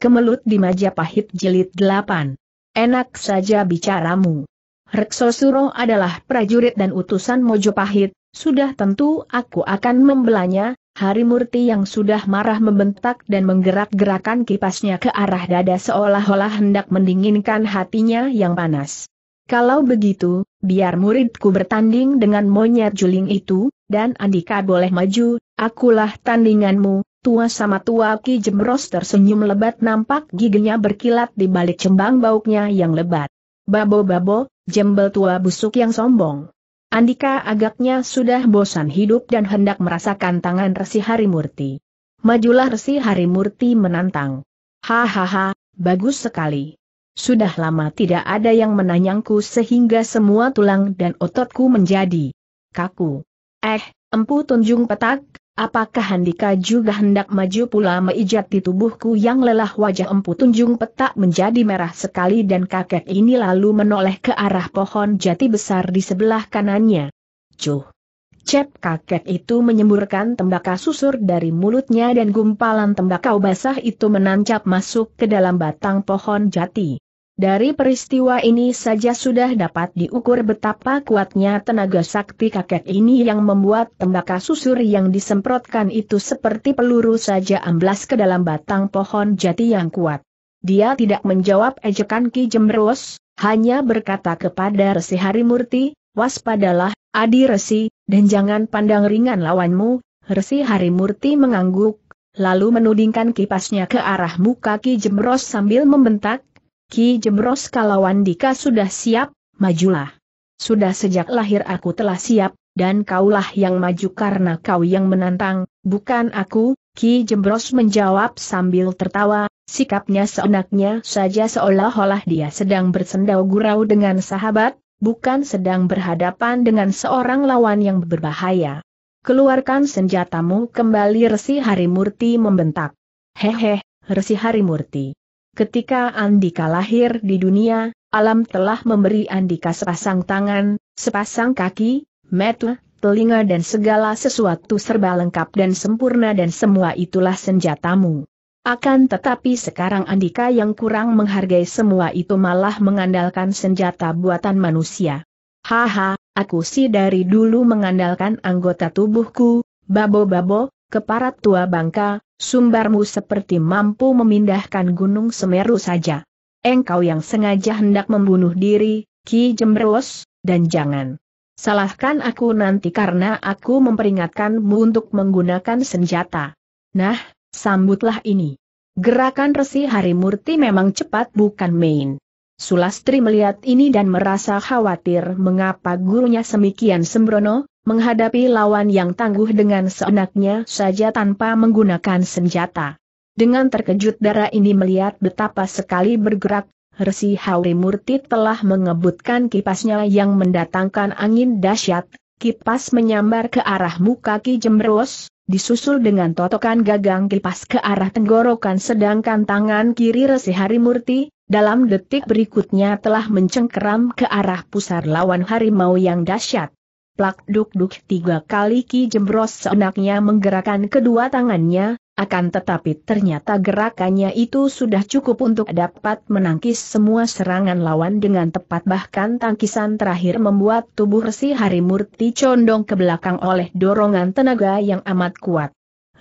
Kemelut di Majapahit Jilid 8. Enak saja bicaramu. Reksosuro adalah prajurit dan utusan Mojopahit, sudah tentu aku akan membelanya, Hari Murti yang sudah marah membentak dan menggerak-gerakan kipasnya ke arah dada seolah-olah hendak mendinginkan hatinya yang panas. Kalau begitu, biar muridku bertanding dengan monyet juling itu, dan Andika boleh maju, akulah tandinganmu, Tua sama tua Ki Jemros tersenyum lebat nampak giginya berkilat di balik cembang bauknya yang lebat. Babo-babo, jembel tua busuk yang sombong. Andika agaknya sudah bosan hidup dan hendak merasakan tangan Resi Harimurti. Majulah Resi Harimurti menantang. Hahaha, bagus sekali. Sudah lama tidak ada yang menanyangku sehingga semua tulang dan ototku menjadi kaku. Eh, empu tunjung petak, Apakah Handika juga hendak maju pula meijat tubuhku yang lelah wajah empu tunjung petak menjadi merah sekali dan kakek ini lalu menoleh ke arah pohon jati besar di sebelah kanannya. Cuh! Cep kakek itu menyemburkan tembakau susur dari mulutnya dan gumpalan tembakau basah itu menancap masuk ke dalam batang pohon jati. Dari peristiwa ini saja sudah dapat diukur betapa kuatnya tenaga sakti kakek ini yang membuat tembaka susur yang disemprotkan itu seperti peluru saja amblas ke dalam batang pohon jati yang kuat. Dia tidak menjawab ejekan Ki Jemros, hanya berkata kepada Resi Harimurti, waspadalah, Adi Resi, dan jangan pandang ringan lawanmu. Resi Harimurti mengangguk, lalu menudingkan kipasnya ke arah muka Ki Jemros sambil membentak, Ki Kalawan Dika sudah siap, majulah. Sudah sejak lahir aku telah siap, dan kaulah yang maju karena kau yang menantang, bukan aku, Ki Jebros menjawab sambil tertawa, sikapnya seenaknya saja seolah-olah dia sedang bersendau gurau dengan sahabat, bukan sedang berhadapan dengan seorang lawan yang berbahaya. Keluarkan senjatamu kembali Resi Harimurti membentak. Hehe, Resi Harimurti. Ketika Andika lahir di dunia, alam telah memberi Andika sepasang tangan, sepasang kaki, mata, telinga dan segala sesuatu serba lengkap dan sempurna dan semua itulah senjatamu. Akan tetapi sekarang Andika yang kurang menghargai semua itu malah mengandalkan senjata buatan manusia. Haha, aku sih dari dulu mengandalkan anggota tubuhku, babo-babo, keparat tua bangka, sumbarmu seperti mampu memindahkan gunung Semeru saja. Engkau yang sengaja hendak membunuh diri, Ki Jembrus, dan jangan salahkan aku nanti karena aku memperingatkanmu untuk menggunakan senjata. Nah, sambutlah ini. Gerakan resi Harimurti memang cepat bukan main. Sulastri melihat ini dan merasa khawatir mengapa gurunya semikian sembrono, menghadapi lawan yang tangguh dengan seenaknya saja tanpa menggunakan senjata. Dengan terkejut darah ini melihat betapa sekali bergerak, Resi Hauri Murti telah mengebutkan kipasnya yang mendatangkan angin dahsyat, kipas menyambar ke arah muka Ki Jemberos, disusul dengan totokan gagang kipas ke arah tenggorokan sedangkan tangan kiri Resi Hari Murti, dalam detik berikutnya telah mencengkeram ke arah pusar lawan harimau yang dahsyat. Plak duk-duk tiga kali Ki Jembros seenaknya menggerakkan kedua tangannya, akan tetapi ternyata gerakannya itu sudah cukup untuk dapat menangkis semua serangan lawan dengan tepat bahkan tangkisan terakhir membuat tubuh Resi Harimurti condong ke belakang oleh dorongan tenaga yang amat kuat.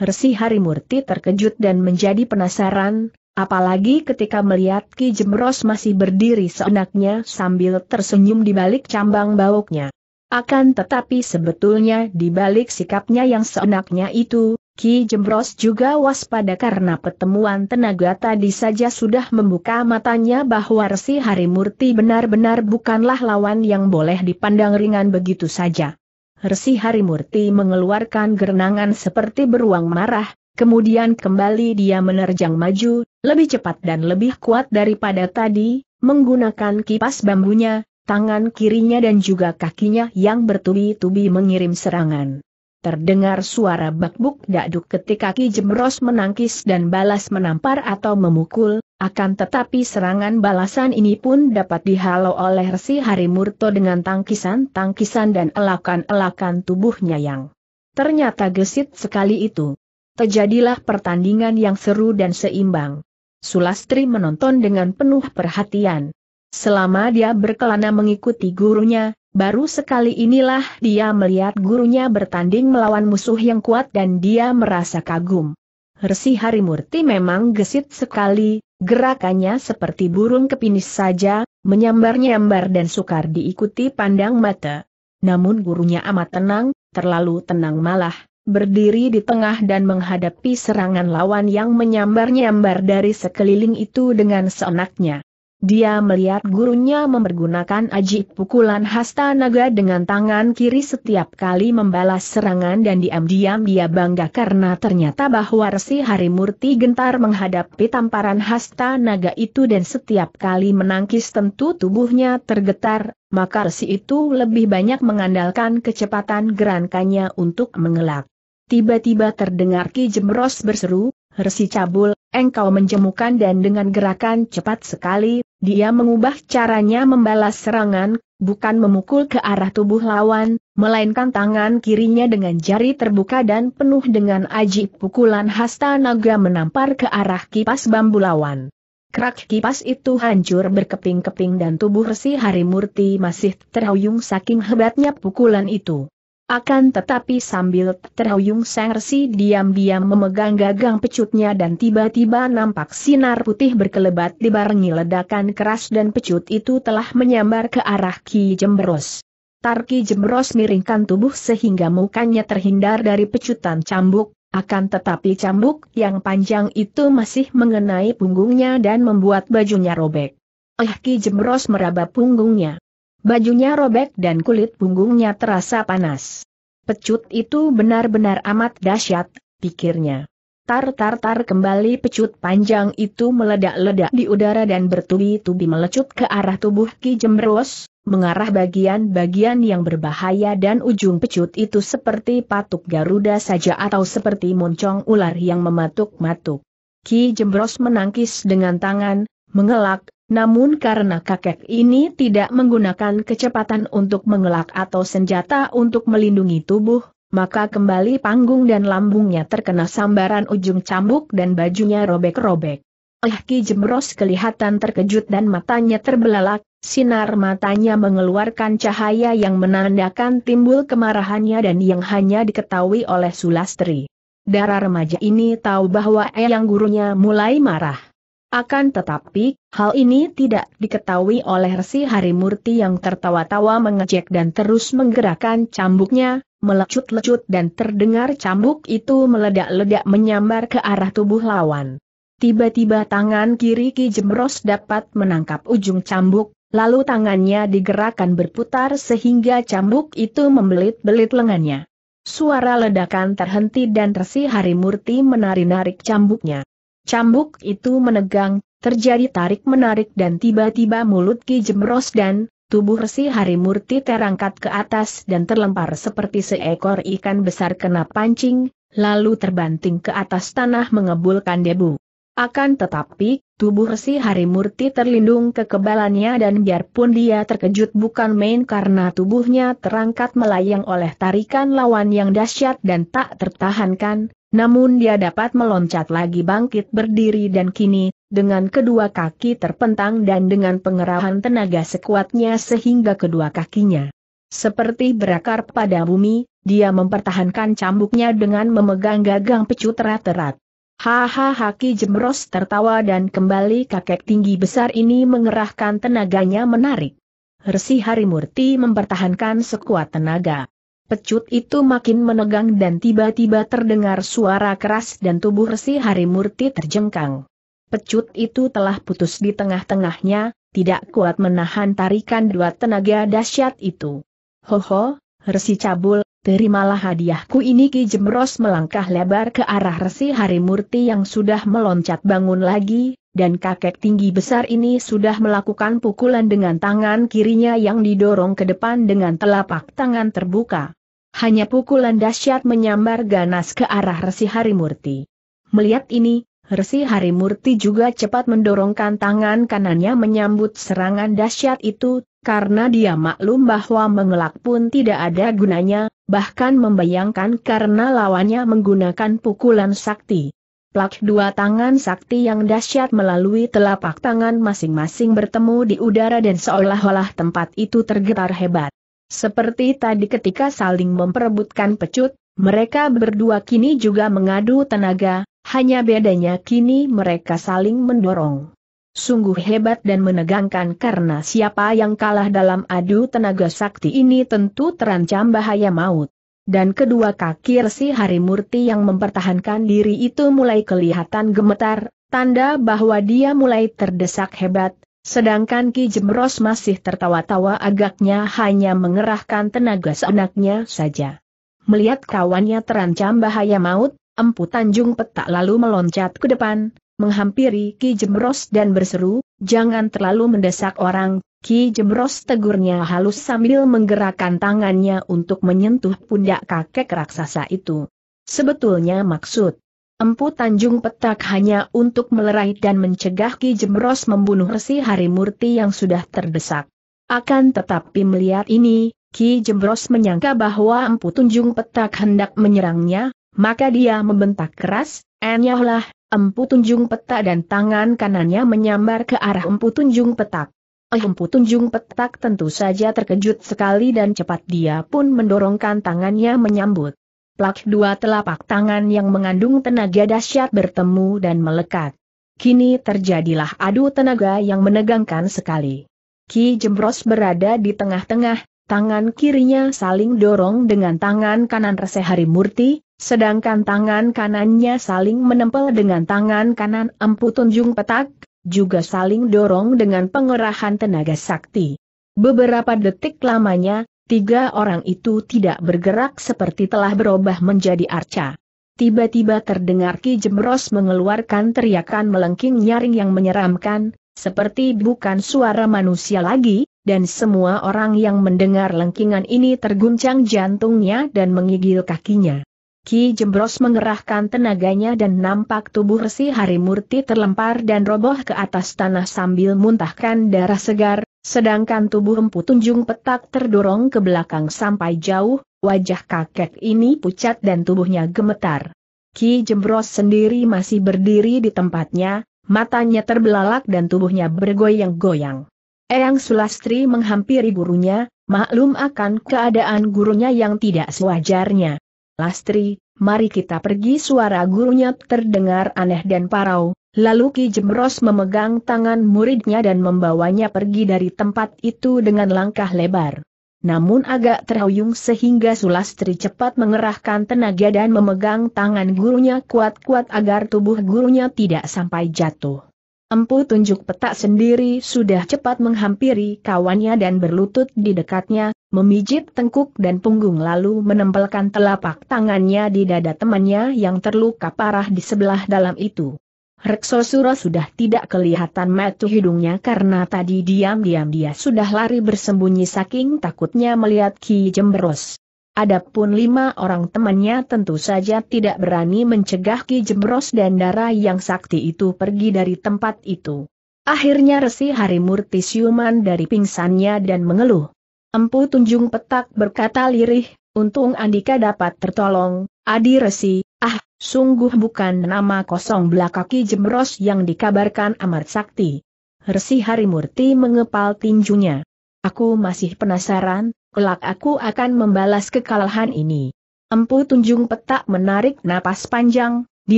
Resi Harimurti terkejut dan menjadi penasaran, apalagi ketika melihat Ki Jemros masih berdiri seenaknya sambil tersenyum di balik cambang bauknya. Akan tetapi sebetulnya di balik sikapnya yang seenaknya itu, Ki Jembros juga waspada karena pertemuan tenaga tadi saja sudah membuka matanya bahwa Resi Harimurti benar-benar bukanlah lawan yang boleh dipandang ringan begitu saja. Resi Harimurti mengeluarkan gerenangan seperti beruang marah, kemudian kembali dia menerjang maju, lebih cepat dan lebih kuat daripada tadi, menggunakan kipas bambunya, tangan kirinya dan juga kakinya yang bertubi-tubi mengirim serangan. Terdengar suara bakbuk dakduk ketika Ki Jemros menangkis dan balas menampar atau memukul, akan tetapi serangan balasan ini pun dapat dihalau oleh Resi Harimurto dengan tangkisan-tangkisan dan elakan-elakan tubuhnya yang ternyata gesit sekali itu. Terjadilah pertandingan yang seru dan seimbang. Sulastri menonton dengan penuh perhatian. Selama dia berkelana mengikuti gurunya, baru sekali inilah dia melihat gurunya bertanding melawan musuh yang kuat dan dia merasa kagum. Resi Harimurti memang gesit sekali, gerakannya seperti burung kepinis saja, menyambar-nyambar dan sukar diikuti pandang mata. Namun gurunya amat tenang, terlalu tenang malah, berdiri di tengah dan menghadapi serangan lawan yang menyambar-nyambar dari sekeliling itu dengan seenaknya. Dia melihat gurunya mempergunakan aji pukulan hasta naga dengan tangan kiri setiap kali membalas serangan dan diam-diam dia bangga karena ternyata bahwa Resi Harimurti gentar menghadapi tamparan hasta naga itu dan setiap kali menangkis tentu tubuhnya tergetar, maka Resi itu lebih banyak mengandalkan kecepatan gerakannya untuk mengelak. Tiba-tiba terdengar Ki Jemros berseru, Resi cabul, engkau menjemukan dan dengan gerakan cepat sekali, dia mengubah caranya membalas serangan, bukan memukul ke arah tubuh lawan, melainkan tangan kirinya dengan jari terbuka dan penuh dengan aji pukulan hasta naga menampar ke arah kipas bambu lawan. Kerak kipas itu hancur berkeping-keping dan tubuh Resi Harimurti masih terhuyung saking hebatnya pukulan itu. Akan tetapi sambil terhuyung Resi diam-diam memegang gagang pecutnya dan tiba-tiba nampak sinar putih berkelebat dibarengi ledakan keras dan pecut itu telah menyambar ke arah Ki Jemberos. Tarki Jemberos miringkan tubuh sehingga mukanya terhindar dari pecutan cambuk, akan tetapi cambuk yang panjang itu masih mengenai punggungnya dan membuat bajunya robek. Eh Ki Jemberos meraba punggungnya. Bajunya robek dan kulit punggungnya terasa panas. Pecut itu benar-benar amat dahsyat, pikirnya. Tar-tar-tar kembali pecut panjang itu meledak-ledak di udara dan bertubi-tubi melecut ke arah tubuh Ki Jemberos, mengarah bagian-bagian yang berbahaya dan ujung pecut itu seperti patuk Garuda saja atau seperti moncong ular yang mematuk-matuk. Ki Jembros menangkis dengan tangan, mengelak, namun karena kakek ini tidak menggunakan kecepatan untuk mengelak atau senjata untuk melindungi tubuh, maka kembali panggung dan lambungnya terkena sambaran ujung cambuk dan bajunya robek-robek. Eh Ki Jemros kelihatan terkejut dan matanya terbelalak, sinar matanya mengeluarkan cahaya yang menandakan timbul kemarahannya dan yang hanya diketahui oleh Sulastri. Darah remaja ini tahu bahwa Eyang gurunya mulai marah. Akan tetapi, hal ini tidak diketahui oleh Resi Harimurti yang tertawa-tawa mengecek dan terus menggerakkan cambuknya, melecut-lecut dan terdengar cambuk itu meledak-ledak menyambar ke arah tubuh lawan. Tiba-tiba tangan kiri Ki Jemros dapat menangkap ujung cambuk, lalu tangannya digerakkan berputar sehingga cambuk itu membelit-belit lengannya. Suara ledakan terhenti dan Resi Harimurti menari-narik cambuknya. Cambuk itu menegang, terjadi tarik-menarik dan tiba-tiba mulut Ki Jemros dan tubuh Resi Harimurti terangkat ke atas dan terlempar seperti seekor ikan besar kena pancing, lalu terbanting ke atas tanah mengebulkan debu. Akan tetapi, tubuh Resi Harimurti terlindung kekebalannya dan biarpun dia terkejut bukan main karena tubuhnya terangkat melayang oleh tarikan lawan yang dahsyat dan tak tertahankan, namun dia dapat meloncat lagi bangkit berdiri dan kini, dengan kedua kaki terpentang dan dengan pengerahan tenaga sekuatnya sehingga kedua kakinya seperti berakar pada bumi, dia mempertahankan cambuknya dengan memegang gagang pecut terat. erat Hahaha Ki Jemros tertawa dan kembali kakek tinggi besar ini mengerahkan tenaganya menarik. Resi Harimurti mempertahankan sekuat tenaga. Pecut itu makin menegang dan tiba-tiba terdengar suara keras dan tubuh Resi Harimurti terjengkang. Pecut itu telah putus di tengah-tengahnya, tidak kuat menahan tarikan dua tenaga dahsyat itu. Ho ho, Resi Cabul, terimalah hadiahku ini Ki Jemros melangkah lebar ke arah Resi Harimurti yang sudah meloncat bangun lagi, dan kakek tinggi besar ini sudah melakukan pukulan dengan tangan kirinya yang didorong ke depan dengan telapak tangan terbuka. Hanya pukulan dahsyat menyambar ganas ke arah Resi Harimurti. Melihat ini, Resi Harimurti juga cepat mendorongkan tangan kanannya menyambut serangan dahsyat itu, karena dia maklum bahwa mengelak pun tidak ada gunanya, bahkan membayangkan karena lawannya menggunakan pukulan sakti. Plak dua tangan sakti yang dahsyat melalui telapak tangan masing-masing bertemu di udara dan seolah-olah tempat itu tergetar hebat. Seperti tadi ketika saling memperebutkan pecut, mereka berdua kini juga mengadu tenaga, hanya bedanya kini mereka saling mendorong. Sungguh hebat dan menegangkan karena siapa yang kalah dalam adu tenaga sakti ini tentu terancam bahaya maut. Dan kedua kaki Resi Harimurti yang mempertahankan diri itu mulai kelihatan gemetar, tanda bahwa dia mulai terdesak hebat, Sedangkan Ki Jemros masih tertawa-tawa agaknya hanya mengerahkan tenaga seenaknya saja. Melihat kawannya terancam bahaya maut, Empu Tanjung Petak lalu meloncat ke depan, menghampiri Ki Jemros dan berseru, jangan terlalu mendesak orang, Ki Jemros tegurnya halus sambil menggerakkan tangannya untuk menyentuh pundak kakek raksasa itu. Sebetulnya maksud Empu Tanjung Petak hanya untuk melerai dan mencegah Ki Jemros membunuh Resi Harimurti yang sudah terdesak. Akan tetapi melihat ini, Ki Jemros menyangka bahwa Empu Tunjung Petak hendak menyerangnya, maka dia membentak keras, enyahlah, Empu Tunjung Petak dan tangan kanannya menyambar ke arah Empu Tunjung Petak. Eh, Empu Tunjung Petak tentu saja terkejut sekali dan cepat dia pun mendorongkan tangannya menyambut plak dua telapak tangan yang mengandung tenaga dahsyat bertemu dan melekat. Kini terjadilah adu tenaga yang menegangkan sekali. Ki Jembros berada di tengah-tengah, tangan kirinya saling dorong dengan tangan kanan Resehari Murti, sedangkan tangan kanannya saling menempel dengan tangan kanan Empu Tunjung Petak, juga saling dorong dengan pengerahan tenaga sakti. Beberapa detik lamanya, Tiga orang itu tidak bergerak seperti telah berubah menjadi arca. Tiba-tiba terdengar Ki Jemros mengeluarkan teriakan melengking nyaring yang menyeramkan, seperti bukan suara manusia lagi, dan semua orang yang mendengar lengkingan ini terguncang jantungnya dan mengigil kakinya. Ki Jembros mengerahkan tenaganya dan nampak tubuh Resi Harimurti terlempar dan roboh ke atas tanah sambil muntahkan darah segar, sedangkan tubuh empu tunjung petak terdorong ke belakang sampai jauh, wajah kakek ini pucat dan tubuhnya gemetar. Ki Jembros sendiri masih berdiri di tempatnya, matanya terbelalak dan tubuhnya bergoyang-goyang. Eyang Sulastri menghampiri gurunya, maklum akan keadaan gurunya yang tidak sewajarnya. Lastri, mari kita pergi suara gurunya terdengar aneh dan parau, lalu Ki Jemros memegang tangan muridnya dan membawanya pergi dari tempat itu dengan langkah lebar. Namun agak terhuyung sehingga Sulastri cepat mengerahkan tenaga dan memegang tangan gurunya kuat-kuat agar tubuh gurunya tidak sampai jatuh. Empu tunjuk petak sendiri sudah cepat menghampiri kawannya dan berlutut di dekatnya, memijit tengkuk dan punggung lalu menempelkan telapak tangannya di dada temannya yang terluka parah di sebelah dalam itu. Reksosura sudah tidak kelihatan metu hidungnya karena tadi diam-diam dia sudah lari bersembunyi saking takutnya melihat Ki Jemberos. Adapun lima orang temannya tentu saja tidak berani mencegah Ki Jembros dan darah yang sakti itu pergi dari tempat itu. Akhirnya Resi Harimurti siuman dari pingsannya dan mengeluh. Empu Tunjung Petak berkata lirih, untung Andika dapat tertolong, Adi Resi, ah, sungguh bukan nama kosong Ki Jembros yang dikabarkan Amar Sakti. Resi Harimurti mengepal tinjunya. Aku masih penasaran, kelak aku akan membalas kekalahan ini. Empu Tunjung Petak menarik napas panjang, di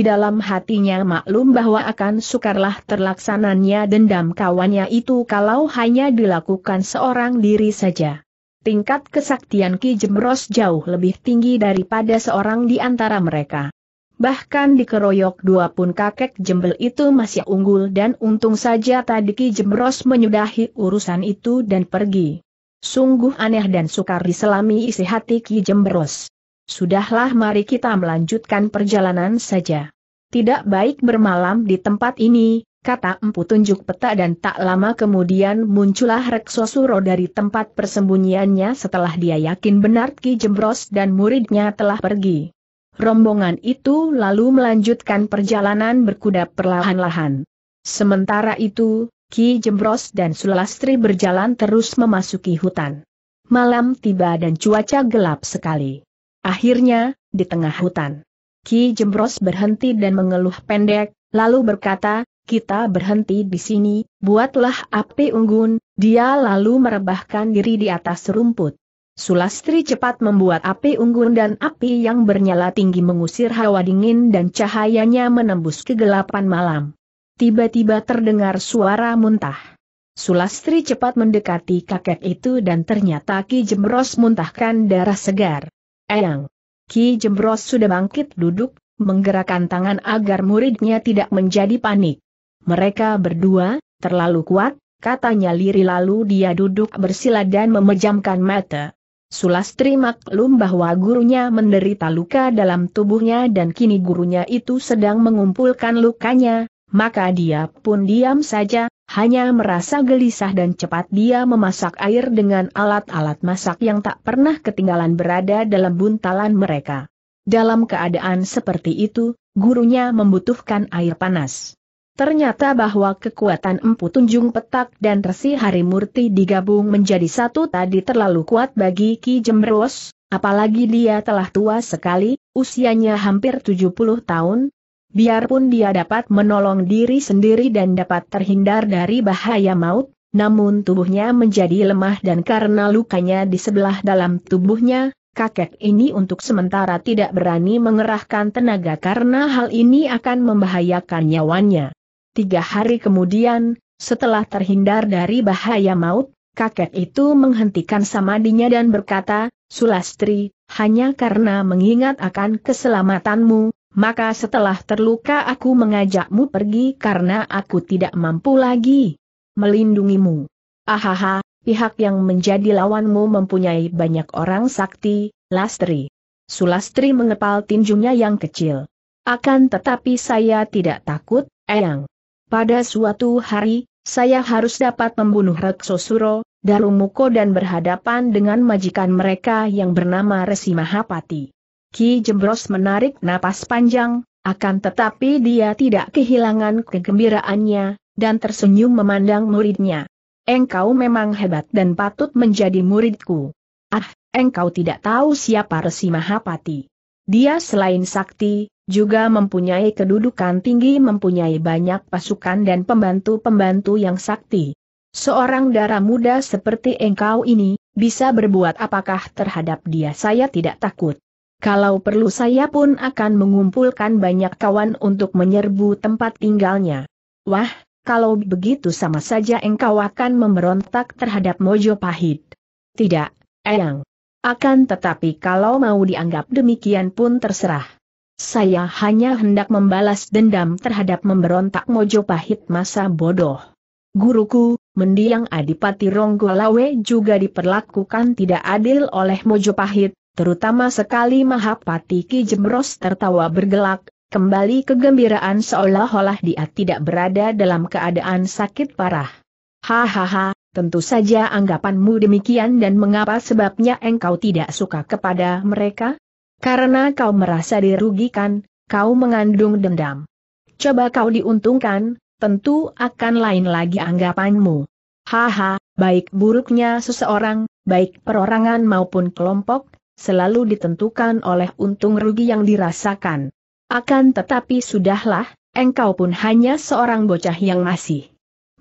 dalam hatinya maklum bahwa akan sukarlah terlaksananya dendam kawannya itu kalau hanya dilakukan seorang diri saja. Tingkat kesaktian Ki Jemros jauh lebih tinggi daripada seorang di antara mereka. Bahkan dikeroyok dua pun kakek jembel itu masih unggul dan untung saja tadi Ki Jemros menyudahi urusan itu dan pergi. Sungguh aneh dan sukar diselami isi hati Ki Jemberos. Sudahlah mari kita melanjutkan perjalanan saja. Tidak baik bermalam di tempat ini, kata empu tunjuk peta dan tak lama kemudian muncullah Reksosuro dari tempat persembunyiannya setelah dia yakin benar Ki Jembros dan muridnya telah pergi. Rombongan itu lalu melanjutkan perjalanan berkuda perlahan-lahan. Sementara itu, Ki Jembros dan Sulastri berjalan terus memasuki hutan. Malam tiba dan cuaca gelap sekali. Akhirnya, di tengah hutan, Ki Jembros berhenti dan mengeluh pendek, lalu berkata, kita berhenti di sini, buatlah api unggun, dia lalu merebahkan diri di atas rumput. Sulastri cepat membuat api unggun dan api yang bernyala tinggi mengusir hawa dingin dan cahayanya menembus kegelapan malam tiba-tiba terdengar suara muntah. Sulastri cepat mendekati kakek itu dan ternyata Ki Jembros muntahkan darah segar. Eyang! Ki Jembros sudah bangkit duduk, menggerakkan tangan agar muridnya tidak menjadi panik. Mereka berdua, terlalu kuat, katanya liri lalu dia duduk bersila dan memejamkan mata. Sulastri maklum bahwa gurunya menderita luka dalam tubuhnya dan kini gurunya itu sedang mengumpulkan lukanya, maka dia pun diam saja, hanya merasa gelisah dan cepat dia memasak air dengan alat-alat masak yang tak pernah ketinggalan berada dalam buntalan mereka. Dalam keadaan seperti itu, gurunya membutuhkan air panas. Ternyata bahwa kekuatan Empu Tunjung Petak dan Resi Murti digabung menjadi satu tadi terlalu kuat bagi Ki Jemros, apalagi dia telah tua sekali, usianya hampir 70 tahun, Biarpun dia dapat menolong diri sendiri dan dapat terhindar dari bahaya maut, namun tubuhnya menjadi lemah dan karena lukanya di sebelah dalam tubuhnya, kakek ini untuk sementara tidak berani mengerahkan tenaga karena hal ini akan membahayakan nyawanya. Tiga hari kemudian, setelah terhindar dari bahaya maut, kakek itu menghentikan samadinya dan berkata, Sulastri, hanya karena mengingat akan keselamatanmu, maka setelah terluka aku mengajakmu pergi karena aku tidak mampu lagi melindungimu. Ahaha, pihak yang menjadi lawanmu mempunyai banyak orang sakti, Lastri. Sulastri mengepal tinjunya yang kecil. Akan tetapi saya tidak takut, Eyang. Pada suatu hari, saya harus dapat membunuh Reksosuro, Darumuko dan berhadapan dengan majikan mereka yang bernama Resi Mahapati. Ki Jembros menarik napas panjang, akan tetapi dia tidak kehilangan kegembiraannya, dan tersenyum memandang muridnya. Engkau memang hebat dan patut menjadi muridku. Ah, engkau tidak tahu siapa Resi Mahapati. Dia selain sakti, juga mempunyai kedudukan tinggi mempunyai banyak pasukan dan pembantu-pembantu yang sakti. Seorang darah muda seperti engkau ini, bisa berbuat apakah terhadap dia saya tidak takut. Kalau perlu saya pun akan mengumpulkan banyak kawan untuk menyerbu tempat tinggalnya. Wah, kalau begitu sama saja engkau akan memberontak terhadap Mojo Pahit. Tidak, Eyang. Akan tetapi kalau mau dianggap demikian pun terserah. Saya hanya hendak membalas dendam terhadap memberontak Mojo Pahit masa bodoh. Guruku, mendiang Adipati Ronggolawe juga diperlakukan tidak adil oleh Mojo Pahit terutama sekali Mahapati Ki Jemros tertawa bergelak, kembali kegembiraan seolah-olah dia tidak berada dalam keadaan sakit parah. Hahaha, tentu saja anggapanmu demikian dan mengapa sebabnya engkau tidak suka kepada mereka? Karena kau merasa dirugikan, kau mengandung dendam. Coba kau diuntungkan, tentu akan lain lagi anggapanmu. Haha, baik buruknya seseorang, baik perorangan maupun kelompok, selalu ditentukan oleh untung rugi yang dirasakan. Akan tetapi sudahlah, engkau pun hanya seorang bocah yang masih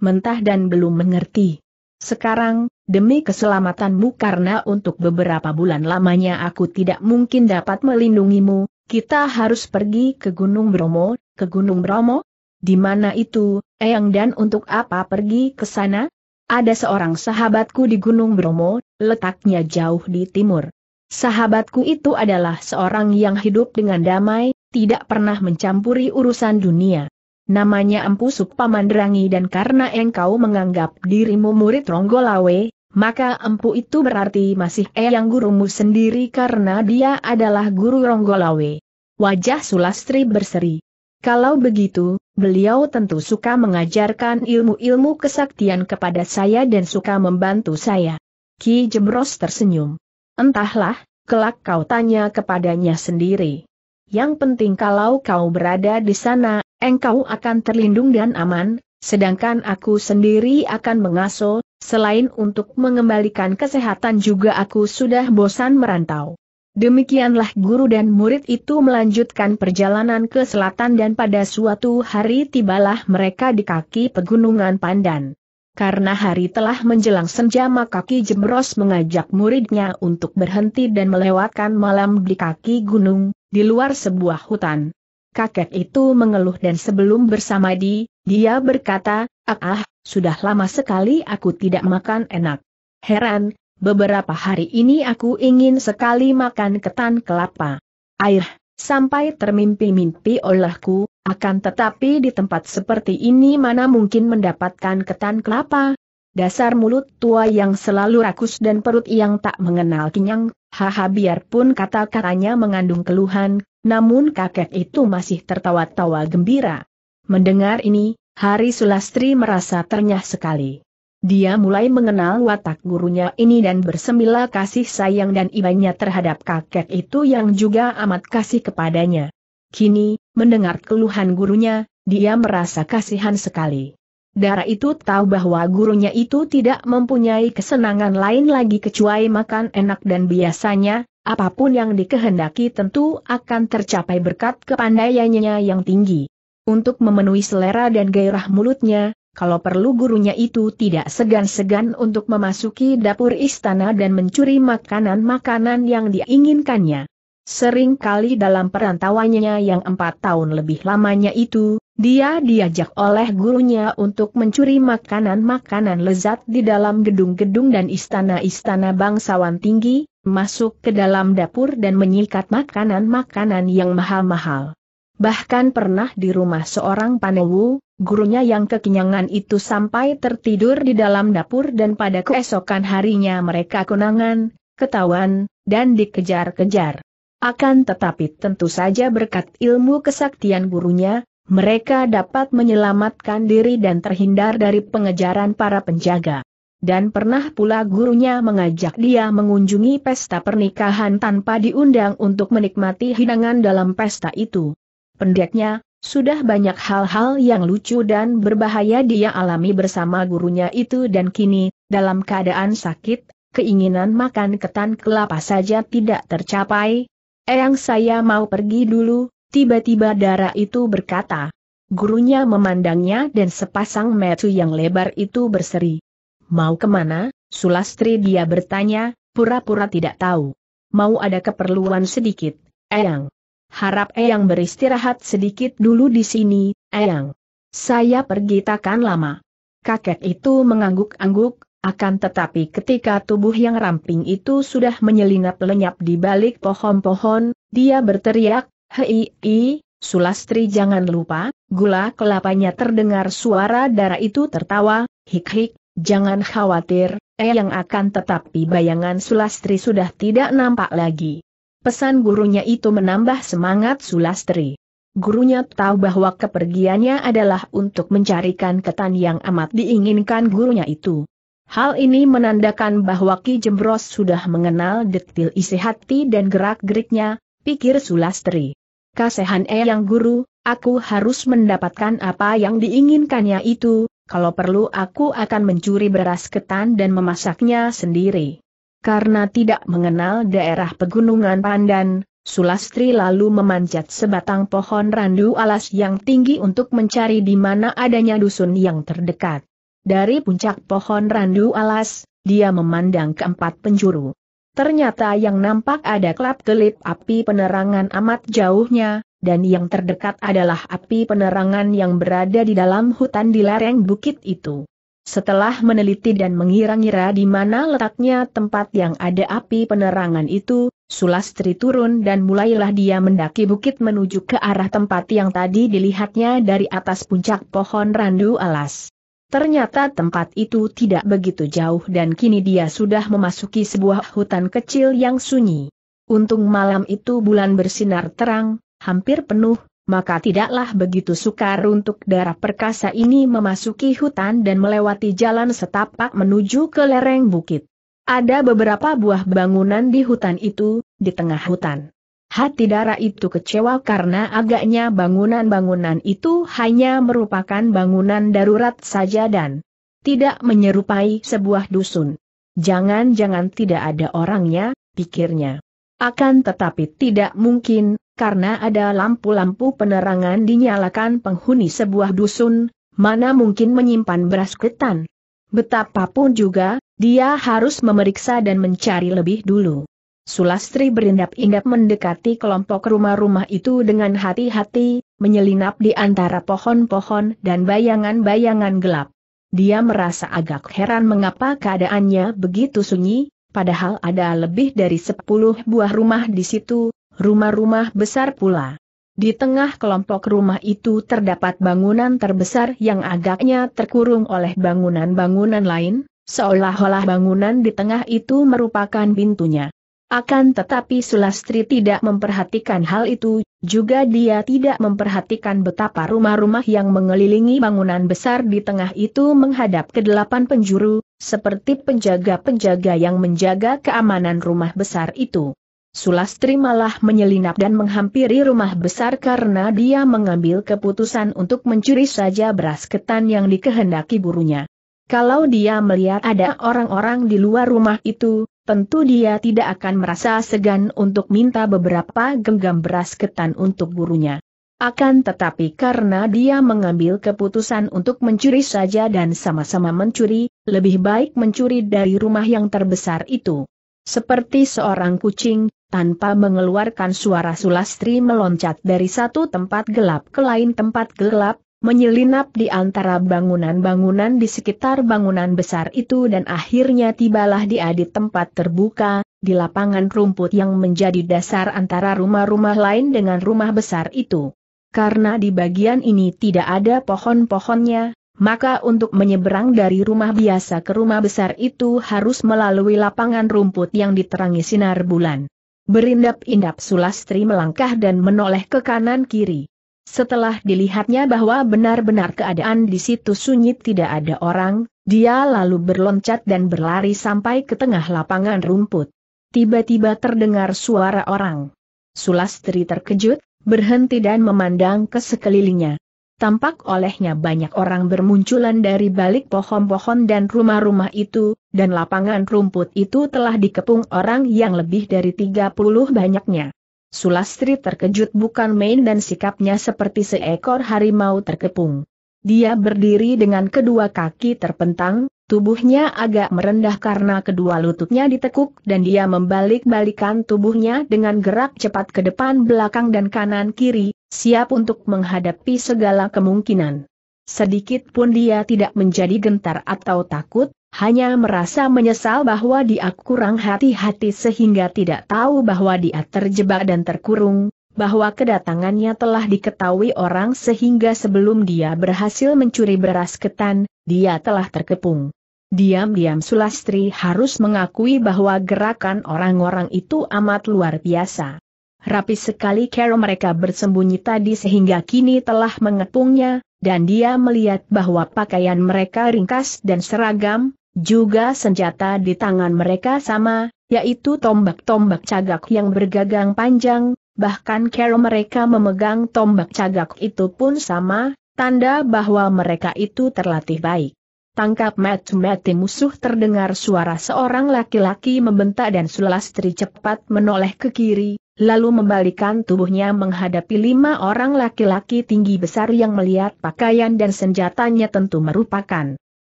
mentah dan belum mengerti. Sekarang, demi keselamatanmu karena untuk beberapa bulan lamanya aku tidak mungkin dapat melindungimu, kita harus pergi ke Gunung Bromo, ke Gunung Bromo? Di mana itu, Eyang dan untuk apa pergi ke sana? Ada seorang sahabatku di Gunung Bromo, letaknya jauh di timur. Sahabatku itu adalah seorang yang hidup dengan damai, tidak pernah mencampuri urusan dunia. Namanya Empu Supamandrangi dan karena engkau menganggap dirimu murid Ronggolawe, maka Empu itu berarti masih eyang gurumu sendiri karena dia adalah guru Ronggolawe. Wajah Sulastri berseri. Kalau begitu, beliau tentu suka mengajarkan ilmu-ilmu kesaktian kepada saya dan suka membantu saya. Ki Jemros tersenyum. Entahlah, kelak kau tanya kepadanya sendiri. Yang penting kalau kau berada di sana, engkau akan terlindung dan aman, sedangkan aku sendiri akan mengasuh, selain untuk mengembalikan kesehatan juga aku sudah bosan merantau. Demikianlah guru dan murid itu melanjutkan perjalanan ke selatan dan pada suatu hari tibalah mereka di kaki pegunungan Pandan. Karena hari telah menjelang senja maka Ki Jemros mengajak muridnya untuk berhenti dan melewatkan malam di kaki gunung, di luar sebuah hutan. Kakek itu mengeluh dan sebelum bersamadi, dia berkata, ah, ah, sudah lama sekali aku tidak makan enak. Heran, beberapa hari ini aku ingin sekali makan ketan kelapa. Air, sampai termimpi-mimpi olehku, akan tetapi di tempat seperti ini mana mungkin mendapatkan ketan kelapa? Dasar mulut tua yang selalu rakus dan perut yang tak mengenal kenyang, haha biarpun kata-katanya mengandung keluhan, namun kakek itu masih tertawa-tawa gembira. Mendengar ini, Hari Sulastri merasa ternyah sekali. Dia mulai mengenal watak gurunya ini dan bersemila kasih sayang dan ibanya terhadap kakek itu yang juga amat kasih kepadanya. Kini, mendengar keluhan gurunya, dia merasa kasihan sekali. Dara itu tahu bahwa gurunya itu tidak mempunyai kesenangan lain lagi kecuali makan enak dan biasanya, apapun yang dikehendaki tentu akan tercapai berkat kepandaiannya yang tinggi. Untuk memenuhi selera dan gairah mulutnya, kalau perlu gurunya itu tidak segan-segan untuk memasuki dapur istana dan mencuri makanan-makanan yang diinginkannya. Sering kali dalam perantauannya yang empat tahun lebih lamanya itu, dia diajak oleh gurunya untuk mencuri makanan-makanan lezat di dalam gedung-gedung dan istana-istana bangsawan tinggi, masuk ke dalam dapur dan menyikat makanan-makanan yang mahal-mahal. Bahkan pernah di rumah seorang panewu, gurunya yang kekenyangan itu sampai tertidur di dalam dapur dan pada keesokan harinya mereka kunangan, ketahuan, dan dikejar-kejar. Akan tetapi tentu saja berkat ilmu kesaktian gurunya, mereka dapat menyelamatkan diri dan terhindar dari pengejaran para penjaga. Dan pernah pula gurunya mengajak dia mengunjungi pesta pernikahan tanpa diundang untuk menikmati hidangan dalam pesta itu. Pendeknya, sudah banyak hal-hal yang lucu dan berbahaya dia alami bersama gurunya itu dan kini, dalam keadaan sakit, keinginan makan ketan kelapa saja tidak tercapai, Eyang saya mau pergi dulu, tiba-tiba darah itu berkata. Gurunya memandangnya dan sepasang metu yang lebar itu berseri. Mau kemana, Sulastri dia bertanya, pura-pura tidak tahu. Mau ada keperluan sedikit, Eyang. Harap Eyang beristirahat sedikit dulu di sini, Eyang. Saya pergi takkan lama. Kakek itu mengangguk-angguk, akan tetapi ketika tubuh yang ramping itu sudah menyelinap lenyap di balik pohon-pohon, dia berteriak, Hei, i, Sulastri jangan lupa, gula kelapanya terdengar suara darah itu tertawa, hik-hik, jangan khawatir, eh yang akan tetapi bayangan Sulastri sudah tidak nampak lagi. Pesan gurunya itu menambah semangat Sulastri. Gurunya tahu bahwa kepergiannya adalah untuk mencarikan ketan yang amat diinginkan gurunya itu. Hal ini menandakan bahwa Ki Jembros sudah mengenal detil isi hati dan gerak-geriknya, pikir Sulastri. Kasehan E eh, yang guru, aku harus mendapatkan apa yang diinginkannya itu, kalau perlu aku akan mencuri beras ketan dan memasaknya sendiri. Karena tidak mengenal daerah pegunungan Pandan, Sulastri lalu memanjat sebatang pohon randu alas yang tinggi untuk mencari di mana adanya dusun yang terdekat. Dari puncak pohon randu alas, dia memandang keempat penjuru. Ternyata yang nampak ada kelap-kelip api penerangan amat jauhnya, dan yang terdekat adalah api penerangan yang berada di dalam hutan di lereng bukit itu. Setelah meneliti dan mengira-ngira di mana letaknya tempat yang ada api penerangan itu, Sulastri turun dan mulailah dia mendaki bukit menuju ke arah tempat yang tadi dilihatnya dari atas puncak pohon randu alas. Ternyata tempat itu tidak begitu jauh dan kini dia sudah memasuki sebuah hutan kecil yang sunyi. Untung malam itu bulan bersinar terang, hampir penuh, maka tidaklah begitu sukar untuk darah perkasa ini memasuki hutan dan melewati jalan setapak menuju ke lereng bukit. Ada beberapa buah bangunan di hutan itu, di tengah hutan. Hati darah itu kecewa karena agaknya bangunan-bangunan itu hanya merupakan bangunan darurat saja dan tidak menyerupai sebuah dusun. Jangan-jangan tidak ada orangnya, pikirnya. Akan tetapi tidak mungkin, karena ada lampu-lampu penerangan dinyalakan penghuni sebuah dusun, mana mungkin menyimpan beras ketan. Betapapun juga, dia harus memeriksa dan mencari lebih dulu. Sulastri berindap-indap mendekati kelompok rumah-rumah itu dengan hati-hati, menyelinap di antara pohon-pohon dan bayangan-bayangan gelap. Dia merasa agak heran mengapa keadaannya begitu sunyi, padahal ada lebih dari sepuluh buah rumah di situ, rumah-rumah besar pula. Di tengah kelompok rumah itu terdapat bangunan terbesar yang agaknya terkurung oleh bangunan-bangunan lain, seolah-olah bangunan di tengah itu merupakan pintunya. Akan tetapi Sulastri tidak memperhatikan hal itu, juga dia tidak memperhatikan betapa rumah-rumah yang mengelilingi bangunan besar di tengah itu menghadap ke delapan penjuru, seperti penjaga-penjaga yang menjaga keamanan rumah besar itu. Sulastri malah menyelinap dan menghampiri rumah besar karena dia mengambil keputusan untuk mencuri saja beras ketan yang dikehendaki burunya. Kalau dia melihat ada orang-orang di luar rumah itu, tentu dia tidak akan merasa segan untuk minta beberapa genggam beras ketan untuk gurunya. Akan tetapi karena dia mengambil keputusan untuk mencuri saja dan sama-sama mencuri, lebih baik mencuri dari rumah yang terbesar itu. Seperti seorang kucing, tanpa mengeluarkan suara Sulastri meloncat dari satu tempat gelap ke lain tempat gelap, menyelinap di antara bangunan-bangunan di sekitar bangunan besar itu dan akhirnya tibalah di di tempat terbuka, di lapangan rumput yang menjadi dasar antara rumah-rumah lain dengan rumah besar itu. Karena di bagian ini tidak ada pohon-pohonnya, maka untuk menyeberang dari rumah biasa ke rumah besar itu harus melalui lapangan rumput yang diterangi sinar bulan. Berindap-indap Sulastri melangkah dan menoleh ke kanan kiri. Setelah dilihatnya bahwa benar-benar keadaan di situ sunyi tidak ada orang, dia lalu berloncat dan berlari sampai ke tengah lapangan rumput. Tiba-tiba terdengar suara orang. Sulastri terkejut, berhenti dan memandang ke sekelilingnya. Tampak olehnya banyak orang bermunculan dari balik pohon-pohon dan rumah-rumah itu, dan lapangan rumput itu telah dikepung orang yang lebih dari 30 banyaknya. Sulastri terkejut bukan main dan sikapnya seperti seekor harimau terkepung. Dia berdiri dengan kedua kaki terpentang, tubuhnya agak merendah karena kedua lututnya ditekuk dan dia membalik-balikan tubuhnya dengan gerak cepat ke depan belakang dan kanan-kiri, siap untuk menghadapi segala kemungkinan. Sedikit pun dia tidak menjadi gentar atau takut, hanya merasa menyesal bahwa dia kurang hati-hati sehingga tidak tahu bahwa dia terjebak dan terkurung, bahwa kedatangannya telah diketahui orang sehingga sebelum dia berhasil mencuri beras ketan, dia telah terkepung. Diam-diam Sulastri harus mengakui bahwa gerakan orang-orang itu amat luar biasa. Rapi sekali cara mereka bersembunyi tadi sehingga kini telah mengepungnya, dan dia melihat bahwa pakaian mereka ringkas dan seragam, juga senjata di tangan mereka sama, yaitu tombak-tombak cagak yang bergagang panjang, bahkan kero mereka memegang tombak cagak itu pun sama, tanda bahwa mereka itu terlatih baik. Tangkap mat-mati musuh terdengar suara seorang laki-laki membentak dan Sulastri cepat menoleh ke kiri, lalu membalikan tubuhnya menghadapi lima orang laki-laki tinggi besar yang melihat pakaian dan senjatanya tentu merupakan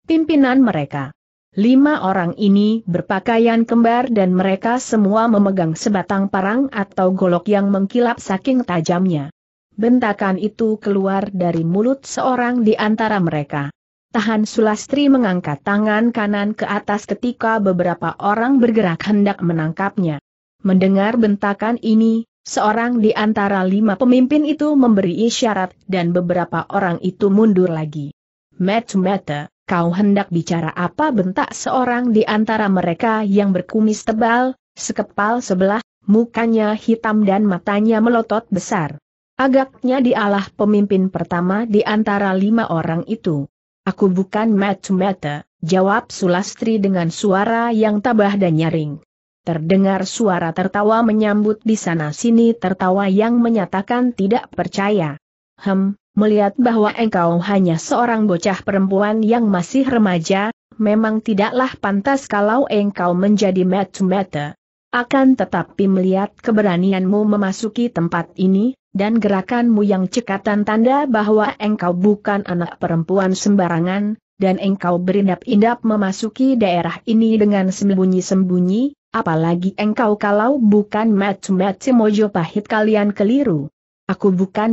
pimpinan mereka. Lima orang ini berpakaian kembar dan mereka semua memegang sebatang parang atau golok yang mengkilap saking tajamnya. Bentakan itu keluar dari mulut seorang di antara mereka. Tahan Sulastri mengangkat tangan kanan ke atas ketika beberapa orang bergerak hendak menangkapnya. Mendengar bentakan ini, seorang di antara lima pemimpin itu memberi isyarat dan beberapa orang itu mundur lagi. Met mata Kau hendak bicara apa bentak seorang di antara mereka yang berkumis tebal, sekepal sebelah, mukanya hitam dan matanya melotot besar. Agaknya dialah pemimpin pertama di antara lima orang itu. Aku bukan mata jawab Sulastri dengan suara yang tabah dan nyaring. Terdengar suara tertawa menyambut di sana-sini tertawa yang menyatakan tidak percaya. Hem, melihat bahwa engkau hanya seorang bocah perempuan yang masih remaja, memang tidaklah pantas kalau engkau menjadi mata-mata. Akan tetapi melihat keberanianmu memasuki tempat ini, dan gerakanmu yang cekatan tanda bahwa engkau bukan anak perempuan sembarangan, dan engkau berindap-indap memasuki daerah ini dengan sembunyi-sembunyi, apalagi engkau kalau bukan Matsumatsu Mojo pahit kalian keliru. Aku bukan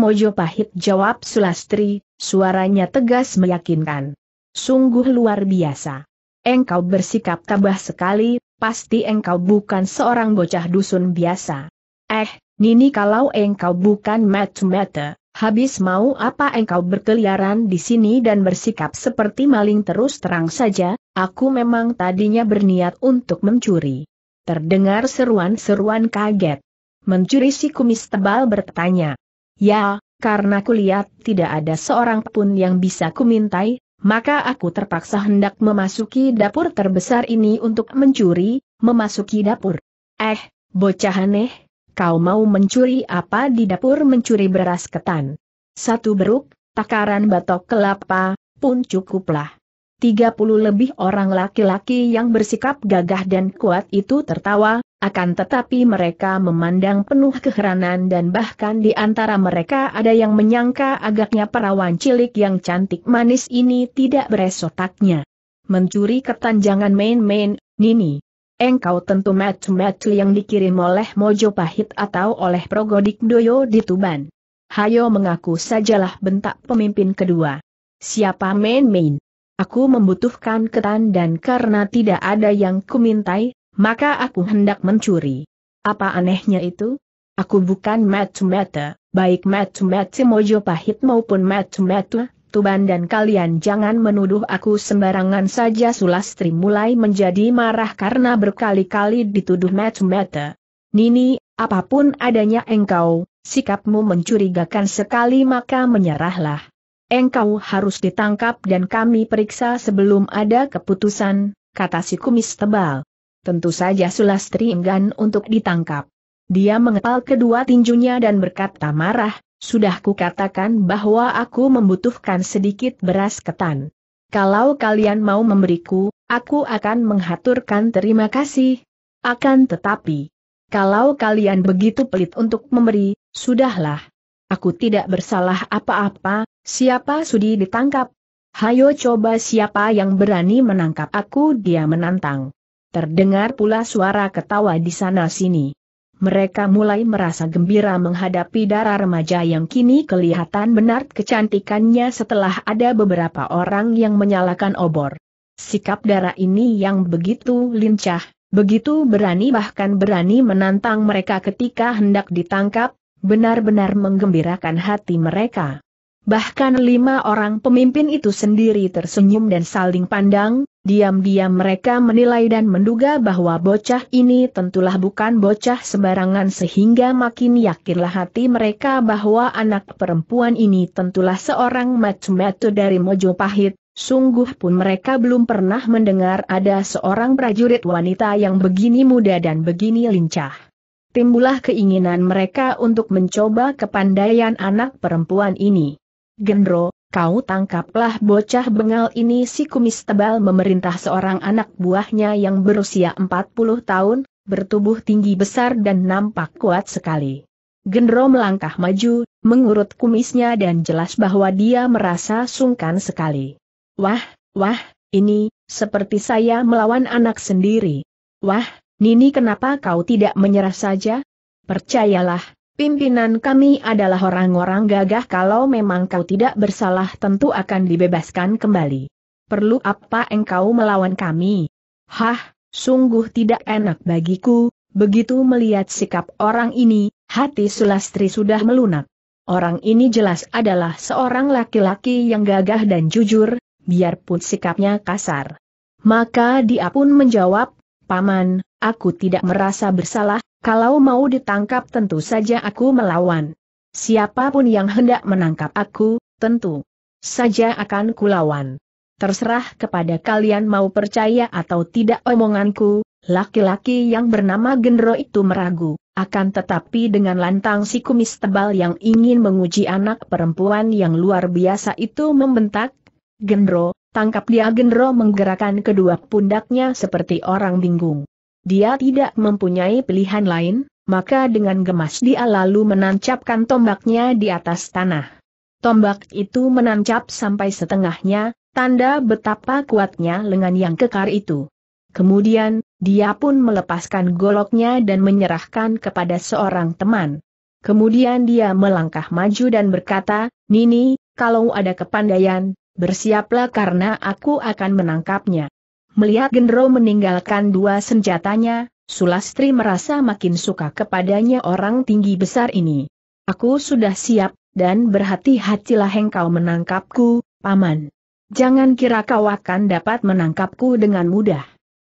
Mojo Pahit, jawab Sulastri, suaranya tegas meyakinkan. Sungguh luar biasa. Engkau bersikap tabah sekali, pasti engkau bukan seorang bocah dusun biasa. Eh, Nini kalau engkau bukan Matsumatsi, habis mau apa engkau berkeliaran di sini dan bersikap seperti maling terus terang saja, aku memang tadinya berniat untuk mencuri. Terdengar seruan-seruan kaget. Mencuri si kumis tebal bertanya. Ya, karena kulihat tidak ada seorang pun yang bisa kumintai, maka aku terpaksa hendak memasuki dapur terbesar ini untuk mencuri, memasuki dapur. Eh, bocah aneh, kau mau mencuri apa di dapur mencuri beras ketan? Satu beruk, takaran batok kelapa, pun cukuplah. 30 lebih orang laki-laki yang bersikap gagah dan kuat itu tertawa, akan tetapi mereka memandang penuh keheranan dan bahkan di antara mereka ada yang menyangka agaknya perawan cilik yang cantik manis ini tidak beresotaknya. Mencuri ketanjangan main-main, Nini. Engkau tentu match-match yang dikirim oleh Mojo Pahit atau oleh Progodik Doyo di Tuban. Hayo mengaku sajalah bentak pemimpin kedua. Siapa main-main? Aku membutuhkan ketan dan karena tidak ada yang kumintai, maka aku hendak mencuri. Apa anehnya itu? Aku bukan mata baik mata mojo pahit maupun mata Tuban dan kalian jangan menuduh aku sembarangan saja Sulastri mulai menjadi marah karena berkali-kali dituduh mata Nini, apapun adanya engkau, sikapmu mencurigakan sekali maka menyerahlah. Engkau harus ditangkap dan kami periksa sebelum ada keputusan, kata si kumis tebal. Tentu saja Sulastri enggan untuk ditangkap. Dia mengepal kedua tinjunya dan berkata marah, sudah kukatakan bahwa aku membutuhkan sedikit beras ketan. Kalau kalian mau memberiku, aku akan menghaturkan terima kasih. Akan tetapi, kalau kalian begitu pelit untuk memberi, sudahlah, Aku tidak bersalah apa-apa, siapa sudi ditangkap? Hayo coba siapa yang berani menangkap aku dia menantang. Terdengar pula suara ketawa di sana-sini. Mereka mulai merasa gembira menghadapi darah remaja yang kini kelihatan benar kecantikannya setelah ada beberapa orang yang menyalakan obor. Sikap darah ini yang begitu lincah, begitu berani bahkan berani menantang mereka ketika hendak ditangkap, benar-benar menggembirakan hati mereka. Bahkan lima orang pemimpin itu sendiri tersenyum dan saling pandang, diam-diam mereka menilai dan menduga bahwa bocah ini tentulah bukan bocah sembarangan sehingga makin yakinlah hati mereka bahwa anak perempuan ini tentulah seorang macu-macu dari Mojopahit, sungguh pun mereka belum pernah mendengar ada seorang prajurit wanita yang begini muda dan begini lincah timbulah keinginan mereka untuk mencoba kepandaian anak perempuan ini. Gendro, kau tangkaplah bocah bengal ini si kumis tebal memerintah seorang anak buahnya yang berusia 40 tahun, bertubuh tinggi besar dan nampak kuat sekali. Gendro melangkah maju, mengurut kumisnya dan jelas bahwa dia merasa sungkan sekali. Wah, wah, ini, seperti saya melawan anak sendiri. Wah, Nini kenapa kau tidak menyerah saja? Percayalah, pimpinan kami adalah orang-orang gagah kalau memang kau tidak bersalah tentu akan dibebaskan kembali. Perlu apa engkau melawan kami? Hah, sungguh tidak enak bagiku, begitu melihat sikap orang ini, hati Sulastri sudah melunak. Orang ini jelas adalah seorang laki-laki yang gagah dan jujur, biarpun sikapnya kasar. Maka dia pun menjawab, Paman, Aku tidak merasa bersalah, kalau mau ditangkap tentu saja aku melawan. Siapapun yang hendak menangkap aku, tentu saja akan kulawan. Terserah kepada kalian mau percaya atau tidak omonganku, laki-laki yang bernama Gendro itu meragu, akan tetapi dengan lantang si kumis tebal yang ingin menguji anak perempuan yang luar biasa itu membentak, Gendro, tangkap dia Gendro menggerakkan kedua pundaknya seperti orang bingung dia tidak mempunyai pilihan lain, maka dengan gemas dia lalu menancapkan tombaknya di atas tanah. Tombak itu menancap sampai setengahnya, tanda betapa kuatnya lengan yang kekar itu. Kemudian, dia pun melepaskan goloknya dan menyerahkan kepada seorang teman. Kemudian dia melangkah maju dan berkata, Nini, kalau ada kepandaian, bersiaplah karena aku akan menangkapnya. Melihat Gendro meninggalkan dua senjatanya, Sulastri merasa makin suka kepadanya orang tinggi besar ini. Aku sudah siap, dan berhati-hatilah engkau menangkapku, Paman. Jangan kira kau akan dapat menangkapku dengan mudah.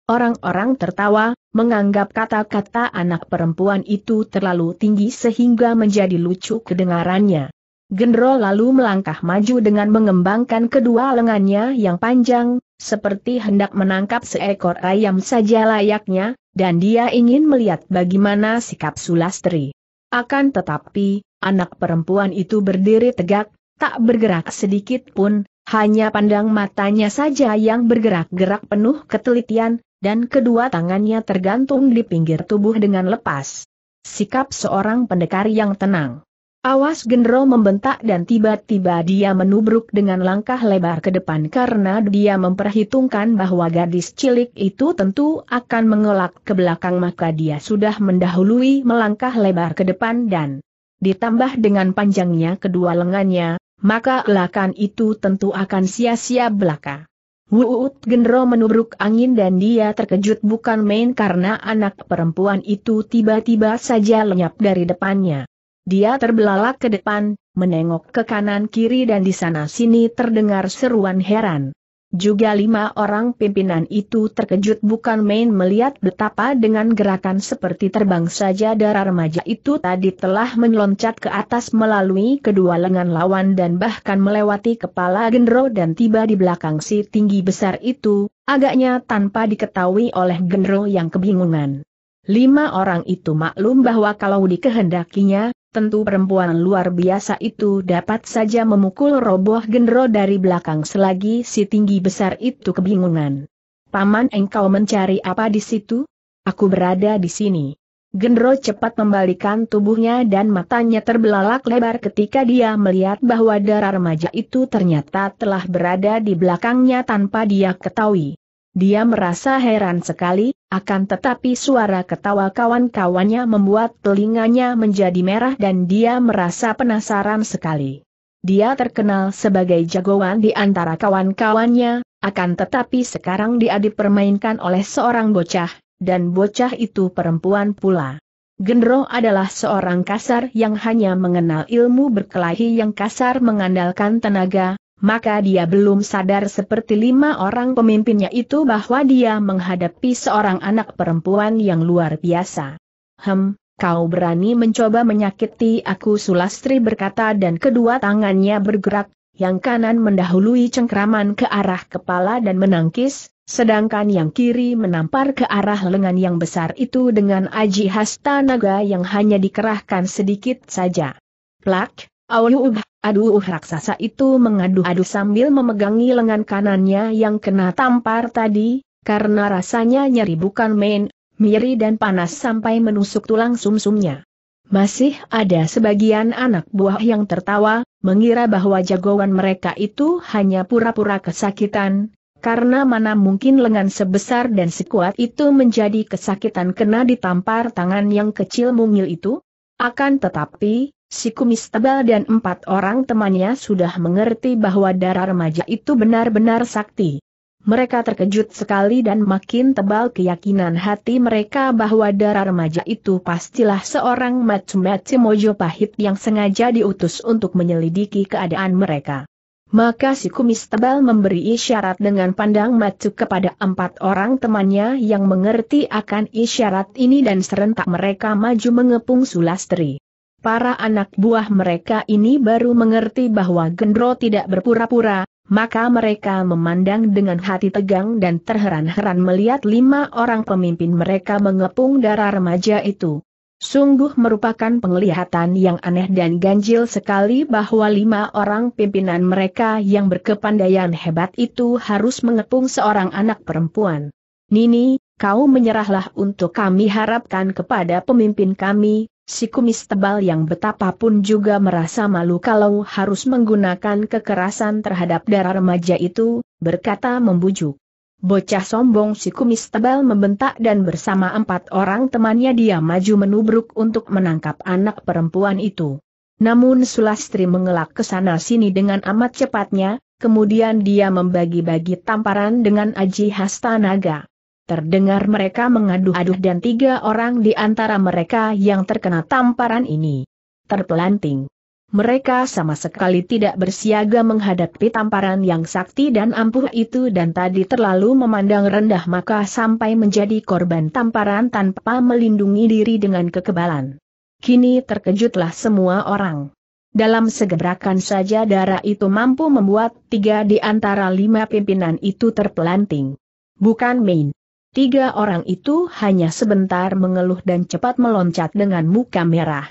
Orang-orang tertawa, menganggap kata-kata anak perempuan itu terlalu tinggi sehingga menjadi lucu kedengarannya. Gendro lalu melangkah maju dengan mengembangkan kedua lengannya yang panjang, seperti hendak menangkap seekor ayam saja layaknya, dan dia ingin melihat bagaimana sikap Sulastri. Akan tetapi, anak perempuan itu berdiri tegak, tak bergerak sedikit pun, hanya pandang matanya saja yang bergerak-gerak penuh ketelitian, dan kedua tangannya tergantung di pinggir tubuh dengan lepas. Sikap seorang pendekar yang tenang. Awas Gendro membentak dan tiba-tiba dia menubruk dengan langkah lebar ke depan karena dia memperhitungkan bahwa gadis cilik itu tentu akan mengelak ke belakang maka dia sudah mendahului melangkah lebar ke depan dan ditambah dengan panjangnya kedua lengannya, maka elakan itu tentu akan sia-sia belaka. Wuut Gendro menubruk angin dan dia terkejut bukan main karena anak perempuan itu tiba-tiba saja lenyap dari depannya. Dia terbelalak ke depan, menengok ke kanan kiri dan di sana sini terdengar seruan heran. Juga lima orang pimpinan itu terkejut bukan main melihat betapa dengan gerakan seperti terbang saja darah remaja itu tadi telah meloncat ke atas melalui kedua lengan lawan dan bahkan melewati kepala Gendro dan tiba di belakang si tinggi besar itu, agaknya tanpa diketahui oleh Gendro yang kebingungan. Lima orang itu maklum bahwa kalau dikehendakinya, tentu perempuan luar biasa itu dapat saja memukul roboh gendro dari belakang selagi si tinggi besar itu kebingungan. Paman engkau mencari apa di situ? Aku berada di sini. Gendro cepat membalikan tubuhnya dan matanya terbelalak lebar ketika dia melihat bahwa darah remaja itu ternyata telah berada di belakangnya tanpa dia ketahui. Dia merasa heran sekali, akan tetapi suara ketawa kawan-kawannya membuat telinganya menjadi merah dan dia merasa penasaran sekali. Dia terkenal sebagai jagoan di antara kawan-kawannya, akan tetapi sekarang dia dipermainkan oleh seorang bocah, dan bocah itu perempuan pula. Gendro adalah seorang kasar yang hanya mengenal ilmu berkelahi yang kasar mengandalkan tenaga, maka dia belum sadar seperti lima orang pemimpinnya itu bahwa dia menghadapi seorang anak perempuan yang luar biasa. Hem, kau berani mencoba menyakiti aku Sulastri berkata dan kedua tangannya bergerak, yang kanan mendahului cengkraman ke arah kepala dan menangkis, sedangkan yang kiri menampar ke arah lengan yang besar itu dengan aji hasta naga yang hanya dikerahkan sedikit saja. Plak, awluubah. Uh. Aduh uh, raksasa itu mengadu-adu sambil memegangi lengan kanannya yang kena tampar tadi, karena rasanya nyeri bukan main, miri dan panas sampai menusuk tulang sumsumnya. Masih ada sebagian anak buah yang tertawa, mengira bahwa jagoan mereka itu hanya pura-pura kesakitan, karena mana mungkin lengan sebesar dan sekuat itu menjadi kesakitan kena ditampar tangan yang kecil mungil itu. Akan tetapi, Si kumis tebal dan empat orang temannya sudah mengerti bahwa darah remaja itu benar-benar sakti. Mereka terkejut sekali dan makin tebal keyakinan hati mereka bahwa darah remaja itu pastilah seorang Mojo pahit yang sengaja diutus untuk menyelidiki keadaan mereka. Maka si kumis tebal memberi isyarat dengan pandang macu kepada empat orang temannya yang mengerti akan isyarat ini dan serentak mereka maju mengepung Sulastri. Para anak buah mereka ini baru mengerti bahwa Gendro tidak berpura-pura, maka mereka memandang dengan hati tegang dan terheran-heran melihat lima orang pemimpin mereka mengepung darah remaja itu. Sungguh merupakan penglihatan yang aneh dan ganjil sekali bahwa lima orang pimpinan mereka yang berkepandaian hebat itu harus mengepung seorang anak perempuan. Nini, kau menyerahlah untuk kami harapkan kepada pemimpin kami, si kumis tebal yang betapapun juga merasa malu kalau harus menggunakan kekerasan terhadap darah remaja itu, berkata membujuk. Bocah sombong si kumis tebal membentak dan bersama empat orang temannya dia maju menubruk untuk menangkap anak perempuan itu. Namun Sulastri mengelak ke sana sini dengan amat cepatnya, kemudian dia membagi-bagi tamparan dengan Aji Hastanaga. Terdengar mereka mengadu-adu dan tiga orang di antara mereka yang terkena tamparan ini terpelanting. Mereka sama sekali tidak bersiaga menghadapi tamparan yang sakti dan ampuh itu dan tadi terlalu memandang rendah maka sampai menjadi korban tamparan tanpa melindungi diri dengan kekebalan. Kini terkejutlah semua orang. Dalam segebrakan saja darah itu mampu membuat tiga di antara lima pimpinan itu terpelanting. Bukan main. Tiga orang itu hanya sebentar mengeluh dan cepat meloncat dengan muka merah.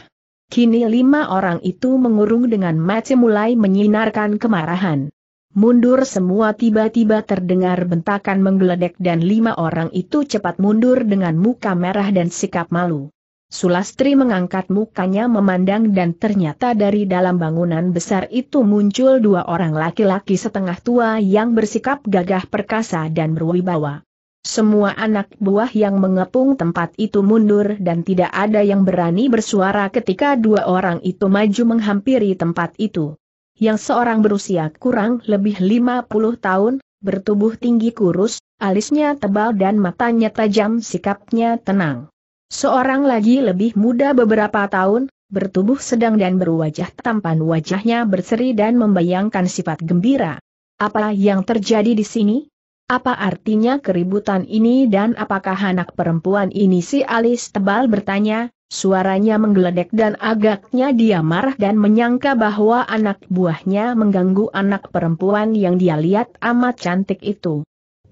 Kini lima orang itu mengurung dengan mata mulai menyinarkan kemarahan. Mundur semua tiba-tiba terdengar bentakan menggeledek dan lima orang itu cepat mundur dengan muka merah dan sikap malu. Sulastri mengangkat mukanya memandang dan ternyata dari dalam bangunan besar itu muncul dua orang laki-laki setengah tua yang bersikap gagah perkasa dan berwibawa. Semua anak buah yang mengepung tempat itu mundur dan tidak ada yang berani bersuara ketika dua orang itu maju menghampiri tempat itu. Yang seorang berusia kurang lebih 50 tahun, bertubuh tinggi kurus, alisnya tebal dan matanya tajam sikapnya tenang. Seorang lagi lebih muda beberapa tahun, bertubuh sedang dan berwajah tampan wajahnya berseri dan membayangkan sifat gembira. Apa yang terjadi di sini? Apa artinya keributan ini dan apakah anak perempuan ini si alis tebal bertanya, suaranya menggeledek dan agaknya dia marah dan menyangka bahwa anak buahnya mengganggu anak perempuan yang dia lihat amat cantik itu.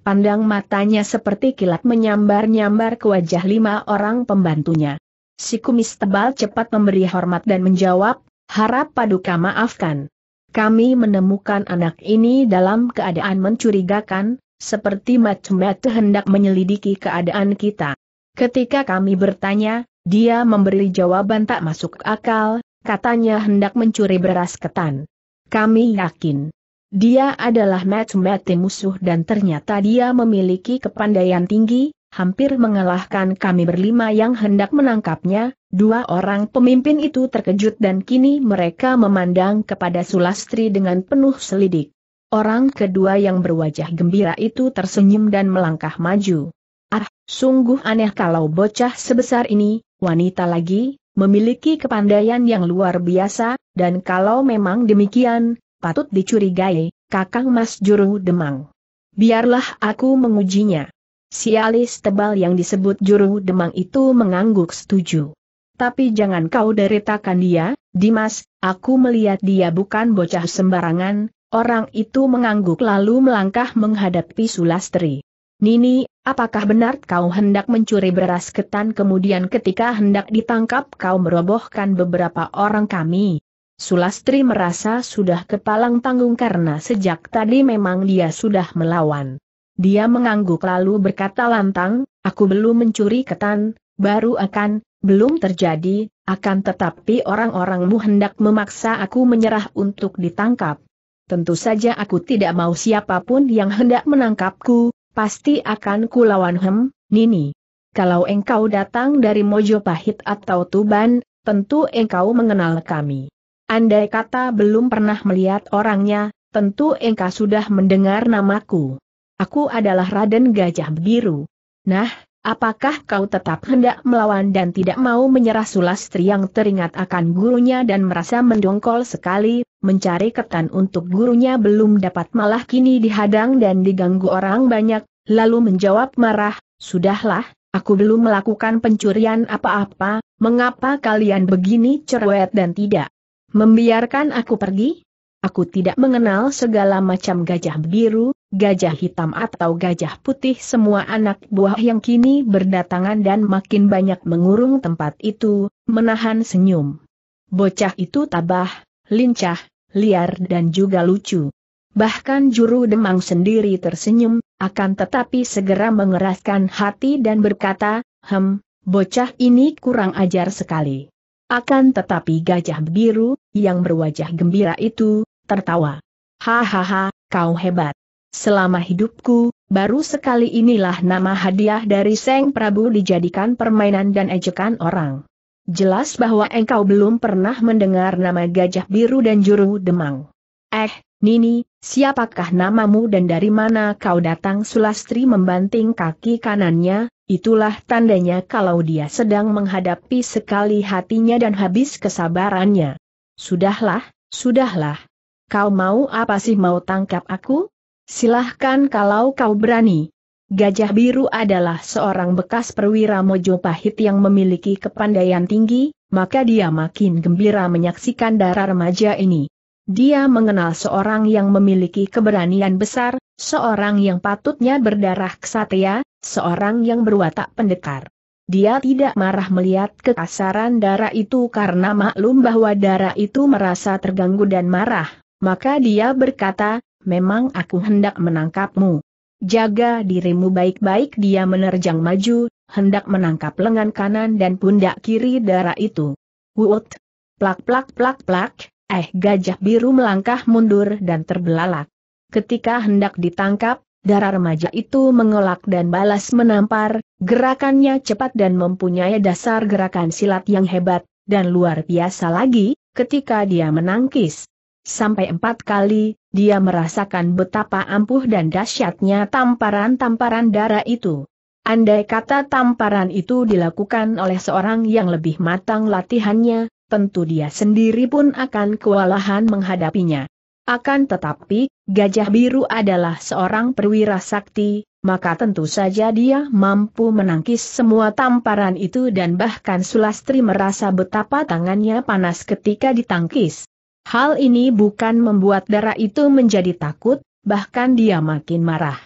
Pandang matanya seperti kilat menyambar-nyambar ke wajah lima orang pembantunya. Si kumis tebal cepat memberi hormat dan menjawab, harap paduka maafkan. Kami menemukan anak ini dalam keadaan mencurigakan, seperti macam-macam hendak menyelidiki keadaan kita. Ketika kami bertanya, dia memberi jawaban tak masuk akal, katanya hendak mencuri beras ketan. Kami yakin. Dia adalah mati-mati musuh dan ternyata dia memiliki kepandaian tinggi, hampir mengalahkan kami berlima yang hendak menangkapnya, dua orang pemimpin itu terkejut dan kini mereka memandang kepada Sulastri dengan penuh selidik. Orang kedua yang berwajah gembira itu tersenyum dan melangkah maju. Ah, sungguh aneh kalau bocah sebesar ini, wanita lagi, memiliki kepandaian yang luar biasa, dan kalau memang demikian, patut dicurigai, kakang mas juru demang. Biarlah aku mengujinya. Si alis tebal yang disebut juru demang itu mengangguk setuju. Tapi jangan kau deretakan dia, Dimas, aku melihat dia bukan bocah sembarangan, Orang itu mengangguk lalu melangkah menghadapi Sulastri. Nini, apakah benar kau hendak mencuri beras ketan kemudian ketika hendak ditangkap kau merobohkan beberapa orang kami? Sulastri merasa sudah kepalang tanggung karena sejak tadi memang dia sudah melawan. Dia mengangguk lalu berkata lantang, aku belum mencuri ketan, baru akan, belum terjadi, akan tetapi orang-orangmu hendak memaksa aku menyerah untuk ditangkap tentu saja aku tidak mau siapapun yang hendak menangkapku, pasti akan kulawan hem, Nini. Kalau engkau datang dari Mojopahit atau Tuban, tentu engkau mengenal kami. Andai kata belum pernah melihat orangnya, tentu engkau sudah mendengar namaku. Aku adalah Raden Gajah Biru. Nah, Apakah kau tetap hendak melawan dan tidak mau menyerah Sulastri yang teringat akan gurunya dan merasa mendongkol sekali, mencari ketan untuk gurunya belum dapat malah kini dihadang dan diganggu orang banyak, lalu menjawab marah, Sudahlah, aku belum melakukan pencurian apa-apa, mengapa kalian begini cerewet dan tidak membiarkan aku pergi? aku tidak mengenal segala macam gajah biru, gajah hitam atau gajah putih semua anak buah yang kini berdatangan dan makin banyak mengurung tempat itu, menahan senyum. Bocah itu tabah, lincah, liar dan juga lucu. Bahkan juru demang sendiri tersenyum, akan tetapi segera mengeraskan hati dan berkata, Hem, bocah ini kurang ajar sekali. Akan tetapi gajah biru, yang berwajah gembira itu, tertawa. Hahaha, kau hebat. Selama hidupku, baru sekali inilah nama hadiah dari Seng Prabu dijadikan permainan dan ejekan orang. Jelas bahwa engkau belum pernah mendengar nama gajah biru dan juru demang. Eh, Nini, siapakah namamu dan dari mana kau datang Sulastri membanting kaki kanannya, itulah tandanya kalau dia sedang menghadapi sekali hatinya dan habis kesabarannya. Sudahlah, sudahlah, Kau mau apa sih mau tangkap aku? Silahkan kalau kau berani. Gajah Biru adalah seorang bekas perwira Mojo Pahit yang memiliki kepandaian tinggi, maka dia makin gembira menyaksikan darah remaja ini. Dia mengenal seorang yang memiliki keberanian besar, seorang yang patutnya berdarah kesatria, seorang yang berwatak pendekar. Dia tidak marah melihat kekasaran darah itu karena maklum bahwa darah itu merasa terganggu dan marah, maka dia berkata, memang aku hendak menangkapmu. Jaga dirimu baik-baik dia menerjang maju, hendak menangkap lengan kanan dan pundak kiri darah itu. Wut! Plak plak plak plak, eh gajah biru melangkah mundur dan terbelalak. Ketika hendak ditangkap, darah remaja itu mengelak dan balas menampar, gerakannya cepat dan mempunyai dasar gerakan silat yang hebat, dan luar biasa lagi, ketika dia menangkis, Sampai empat kali, dia merasakan betapa ampuh dan dahsyatnya tamparan-tamparan darah itu. Andai kata tamparan itu dilakukan oleh seorang yang lebih matang latihannya, tentu dia sendiri pun akan kewalahan menghadapinya. Akan tetapi, Gajah Biru adalah seorang perwira sakti, maka tentu saja dia mampu menangkis semua tamparan itu dan bahkan Sulastri merasa betapa tangannya panas ketika ditangkis. Hal ini bukan membuat darah itu menjadi takut, bahkan dia makin marah.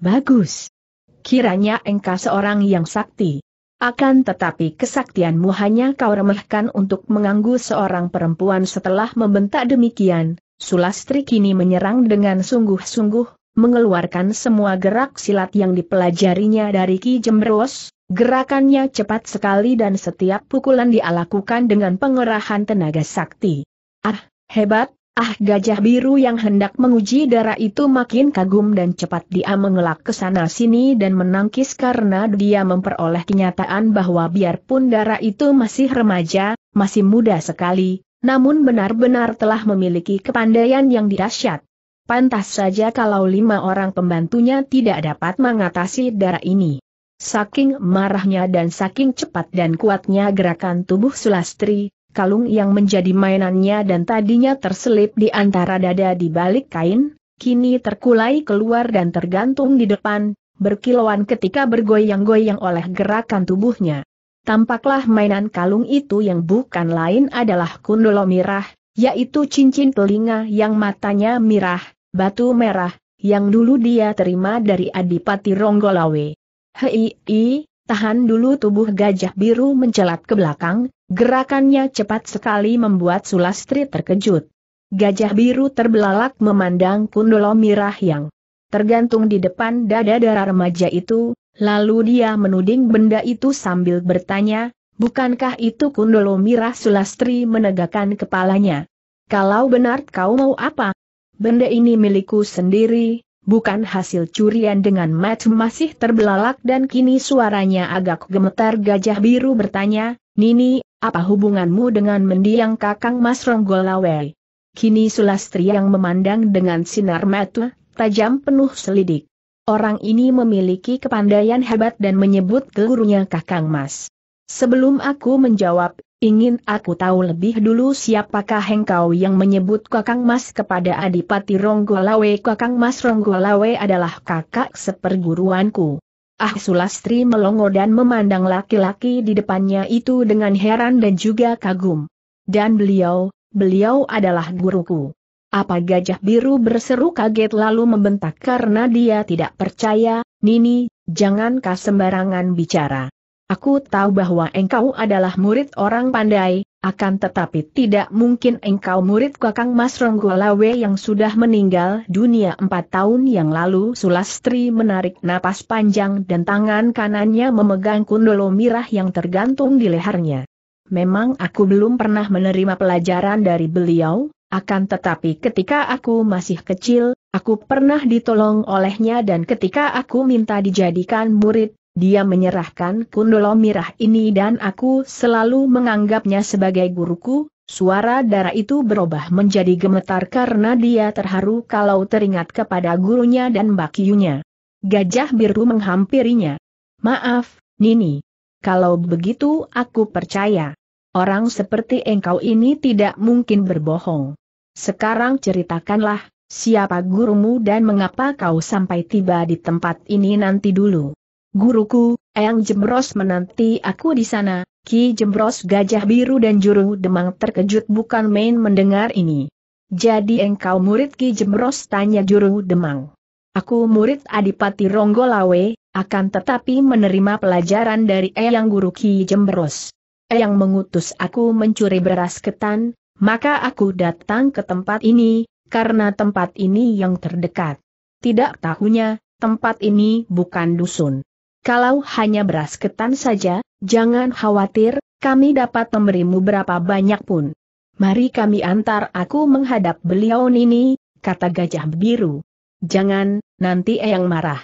Bagus. Kiranya engkau seorang yang sakti. Akan tetapi kesaktianmu hanya kau remehkan untuk mengganggu seorang perempuan setelah membentak demikian, Sulastri kini menyerang dengan sungguh-sungguh, mengeluarkan semua gerak silat yang dipelajarinya dari Ki Jemberos, gerakannya cepat sekali dan setiap pukulan dia dengan pengerahan tenaga sakti. Ah, Hebat, ah gajah biru yang hendak menguji darah itu makin kagum dan cepat dia mengelak ke sana sini dan menangkis karena dia memperoleh kenyataan bahwa biarpun darah itu masih remaja, masih muda sekali, namun benar-benar telah memiliki kepandaian yang dirasyat. Pantas saja kalau lima orang pembantunya tidak dapat mengatasi darah ini. Saking marahnya dan saking cepat dan kuatnya gerakan tubuh Sulastri, kalung yang menjadi mainannya dan tadinya terselip di antara dada di balik kain, kini terkulai keluar dan tergantung di depan, berkilauan ketika bergoyang-goyang oleh gerakan tubuhnya. Tampaklah mainan kalung itu yang bukan lain adalah kundolo mirah, yaitu cincin telinga yang matanya mirah, batu merah, yang dulu dia terima dari Adipati Ronggolawe. Hei, Tahan dulu tubuh gajah biru mencelat ke belakang, gerakannya cepat sekali membuat Sulastri terkejut. Gajah biru terbelalak memandang kundolo mirah yang tergantung di depan dada darah remaja itu, lalu dia menuding benda itu sambil bertanya, bukankah itu kundolo mirah Sulastri menegakkan kepalanya? Kalau benar kau mau apa? Benda ini milikku sendiri, bukan hasil curian dengan Matt masih terbelalak dan kini suaranya agak gemetar gajah biru bertanya, Nini, apa hubunganmu dengan mendiang kakang Mas Ronggolawe? Kini Sulastri yang memandang dengan sinar mata, tajam penuh selidik. Orang ini memiliki kepandaian hebat dan menyebut gurunya kakang Mas. Sebelum aku menjawab, Ingin aku tahu lebih dulu siapakah hengkau yang menyebut Kakang Mas kepada Adipati Ronggolawe. Kakang Mas Ronggolawe adalah kakak seperguruanku. Ah Sulastri melongo dan memandang laki-laki di depannya itu dengan heran dan juga kagum. Dan beliau, beliau adalah guruku. Apa gajah biru berseru kaget lalu membentak karena dia tidak percaya, Nini, jangan kau sembarangan bicara. Aku tahu bahwa engkau adalah murid orang pandai, akan tetapi tidak mungkin engkau murid kakang Mas Ronggolawe yang sudah meninggal dunia empat tahun yang lalu. Sulastri menarik napas panjang dan tangan kanannya memegang kundolo mirah yang tergantung di lehernya. Memang aku belum pernah menerima pelajaran dari beliau, akan tetapi ketika aku masih kecil, aku pernah ditolong olehnya dan ketika aku minta dijadikan murid, dia menyerahkan kundolo mirah ini dan aku selalu menganggapnya sebagai guruku, suara darah itu berubah menjadi gemetar karena dia terharu kalau teringat kepada gurunya dan bakiunya. Gajah biru menghampirinya. Maaf, Nini. Kalau begitu aku percaya. Orang seperti engkau ini tidak mungkin berbohong. Sekarang ceritakanlah, siapa gurumu dan mengapa kau sampai tiba di tempat ini nanti dulu. Guruku, Eyang Jembros menanti aku di sana, Ki Jembros Gajah Biru dan Juru Demang terkejut bukan main mendengar ini. Jadi engkau murid Ki Jembros tanya Juru Demang. Aku murid Adipati Ronggolawe, akan tetapi menerima pelajaran dari Eyang Guru Ki Jembros. Eyang mengutus aku mencuri beras ketan, maka aku datang ke tempat ini, karena tempat ini yang terdekat. Tidak tahunya, tempat ini bukan dusun. Kalau hanya beras ketan saja, jangan khawatir, kami dapat memberimu berapa banyak pun. Mari kami antar aku menghadap beliau Nini, kata gajah biru. Jangan, nanti Eyang marah.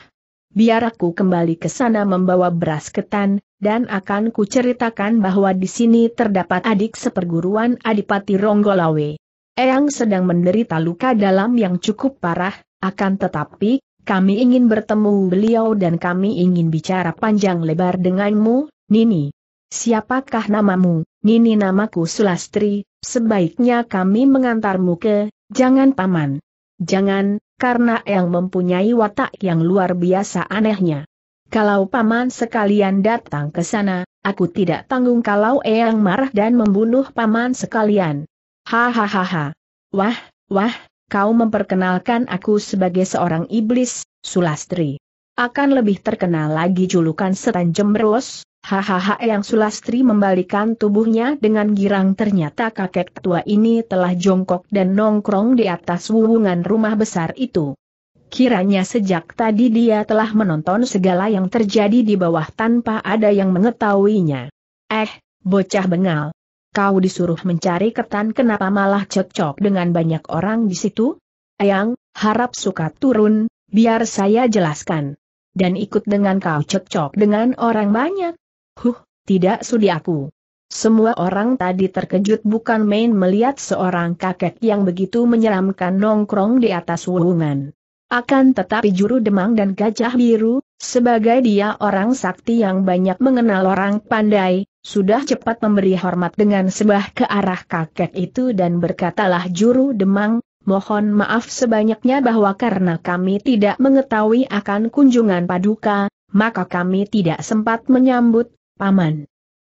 Biar aku kembali ke sana membawa beras ketan, dan akan kuceritakan bahwa di sini terdapat adik seperguruan Adipati Ronggolawe. Eyang sedang menderita luka dalam yang cukup parah, akan tetapi, kami ingin bertemu beliau dan kami ingin bicara panjang lebar denganmu, Nini. Siapakah namamu? Nini namaku Sulastri, sebaiknya kami mengantarmu ke, jangan paman. Jangan, karena yang mempunyai watak yang luar biasa anehnya. Kalau paman sekalian datang ke sana, aku tidak tanggung kalau Eyang marah dan membunuh paman sekalian. Hahaha. Wah, wah, kau memperkenalkan aku sebagai seorang iblis, Sulastri. Akan lebih terkenal lagi julukan setan jemberos, hahaha yang Sulastri membalikan tubuhnya dengan girang ternyata kakek tua ini telah jongkok dan nongkrong di atas wuwungan rumah besar itu. Kiranya sejak tadi dia telah menonton segala yang terjadi di bawah tanpa ada yang mengetahuinya. Eh, bocah bengal. Kau disuruh mencari ketan kenapa malah cocok dengan banyak orang di situ? Ayang, harap suka turun, biar saya jelaskan. Dan ikut dengan kau cocok dengan orang banyak. Huh, tidak sudi aku. Semua orang tadi terkejut bukan main melihat seorang kakek yang begitu menyeramkan nongkrong di atas wuhungan. Akan tetapi juru demang dan gajah biru, sebagai dia orang sakti yang banyak mengenal orang pandai, sudah cepat memberi hormat dengan sebah ke arah kakek itu dan berkatalah juru demang, mohon maaf sebanyaknya bahwa karena kami tidak mengetahui akan kunjungan paduka, maka kami tidak sempat menyambut, paman.